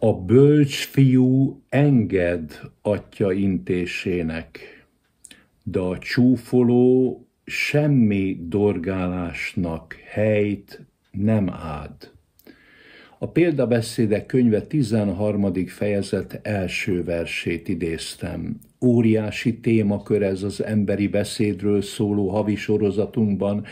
A bölcs fiú enged atya intésének, de a csúfoló semmi dorgálásnak helyt nem áld. A példabeszédek könyve 13. fejezet első versét idéztem. Óriási témakör ez az emberi beszédről szóló havi sorozatunkban,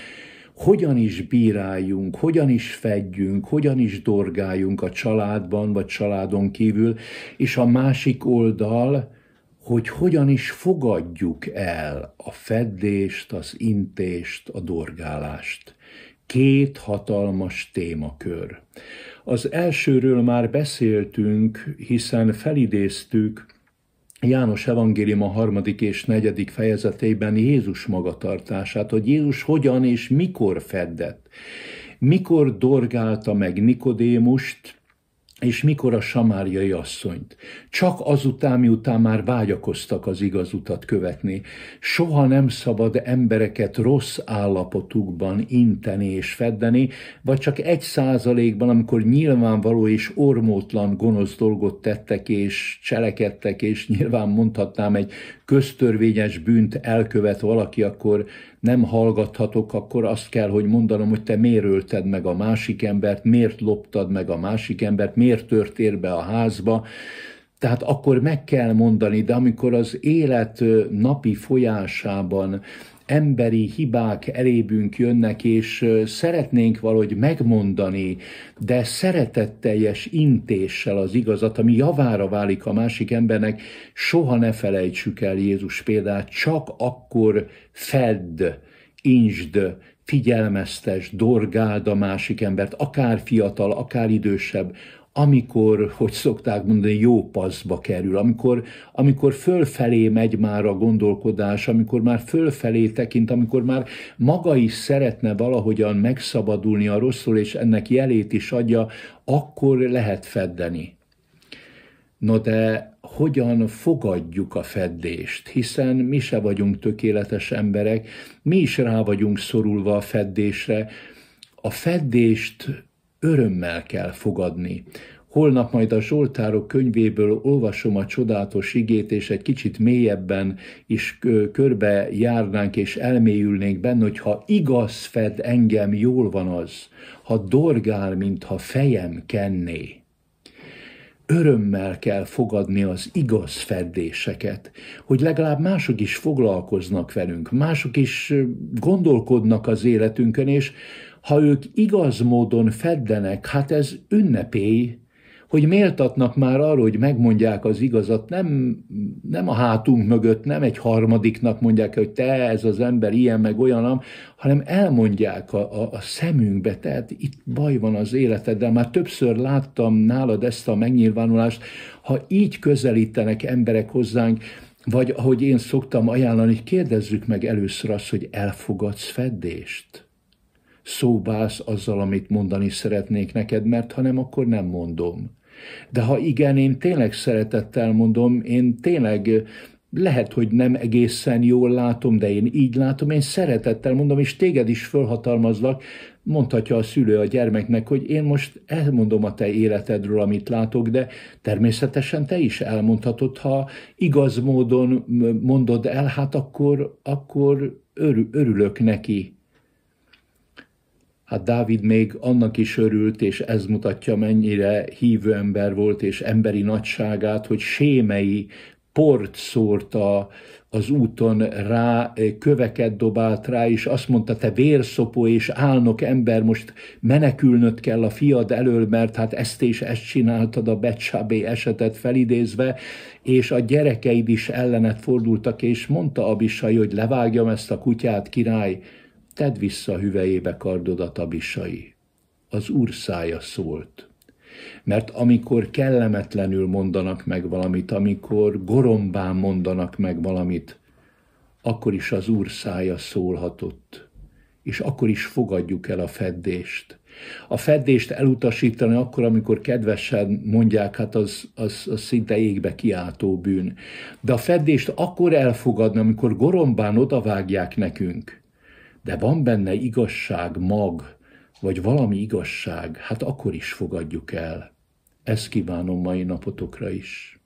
hogyan is bíráljunk, hogyan is fedjünk, hogyan is dorgáljunk a családban vagy családon kívül, és a másik oldal, hogy hogyan is fogadjuk el a feddést, az intést, a dorgálást. Két hatalmas témakör. Az elsőről már beszéltünk, hiszen felidéztük János evangélium a harmadik és negyedik fejezetében Jézus magatartását, hogy Jézus hogyan és mikor feddett, mikor dorgálta meg Nikodémust, és mikor a samáriai asszonyt. Csak azután, miután már vágyakoztak az igaz utat követni, soha nem szabad embereket rossz állapotukban inteni és feddeni, vagy csak egy százalékban, amikor nyilvánvaló és ormótlan gonosz dolgot tettek és cselekedtek, és nyilván mondhatnám egy köztörvényes bűnt elkövet valaki, akkor nem hallgathatok, akkor azt kell, hogy mondanom, hogy te miért ölted meg a másik embert, miért loptad meg a másik embert, miért törtél be a házba, tehát akkor meg kell mondani, de amikor az élet napi folyásában emberi hibák elébünk jönnek, és szeretnénk valahogy megmondani, de szeretetteljes intéssel az igazat, ami javára válik a másik embernek, soha ne felejtsük el Jézus példát, csak akkor fedd, insd, figyelmeztes, dorgáld a másik embert, akár fiatal, akár idősebb, amikor, hogy szokták mondani, jó paszba kerül, amikor, amikor fölfelé megy már a gondolkodás, amikor már fölfelé tekint, amikor már maga is szeretne valahogyan megszabadulni a rosszul, és ennek jelét is adja, akkor lehet feddeni. No de hogyan fogadjuk a feddést, hiszen mi se vagyunk tökéletes emberek, mi is rá vagyunk szorulva a feddésre. A feddést örömmel kell fogadni. Holnap majd a Zsoltárok könyvéből olvasom a csodálatos igét, és egy kicsit mélyebben is körbe járnánk és elmélyülnénk benne, hogy ha igaz fed engem, jól van az, ha dorgál, mintha fejem kenné örömmel kell fogadni az igaz feddéseket, hogy legalább mások is foglalkoznak velünk, mások is gondolkodnak az életünkön, és ha ők igaz módon feddenek, hát ez ünnepély, hogy méltatnak már arra, hogy megmondják az igazat, nem, nem a hátunk mögött, nem egy harmadiknak mondják, hogy te ez az ember ilyen meg olyanam, hanem elmondják a, a, a szemünkbe, tehát itt baj van az életeddel. Már többször láttam nálad ezt a megnyilvánulást, ha így közelítenek emberek hozzánk, vagy ahogy én szoktam ajánlani, hogy kérdezzük meg először azt, hogy elfogadsz feddést szóbász azzal, amit mondani szeretnék neked, mert ha nem, akkor nem mondom. De ha igen, én tényleg szeretettel mondom, én tényleg lehet, hogy nem egészen jól látom, de én így látom, én szeretettel mondom, és téged is fölhatalmazlak, mondhatja a szülő a gyermeknek, hogy én most elmondom a te életedről, amit látok, de természetesen te is elmondhatod, ha igaz módon mondod el, hát akkor, akkor örülök neki. Hát Dávid még annak is örült, és ez mutatja, mennyire hívő ember volt, és emberi nagyságát, hogy sémei port szórta az úton rá, köveket dobált rá, és azt mondta, te vérszopó és álnok ember, most menekülnöd kell a fiad elől, mert hát ezt és ezt csináltad a Becsábé esetet felidézve, és a gyerekeid is ellenet fordultak, és mondta Abisai, hogy levágjam ezt a kutyát, király, Tedd vissza a hüvejébe kardodat abisai. Az úr szája szólt. Mert amikor kellemetlenül mondanak meg valamit, amikor gorombán mondanak meg valamit, akkor is az úr szája szólhatott, és akkor is fogadjuk el a feddést. A feddést elutasítani akkor, amikor kedvesen mondják, hát az, az, az szinte égbe kiáltó bűn. De a feddést akkor elfogadni, amikor gorombán odavágják nekünk, de van benne igazság mag, vagy valami igazság, hát akkor is fogadjuk el. Ezt kívánom mai napotokra is.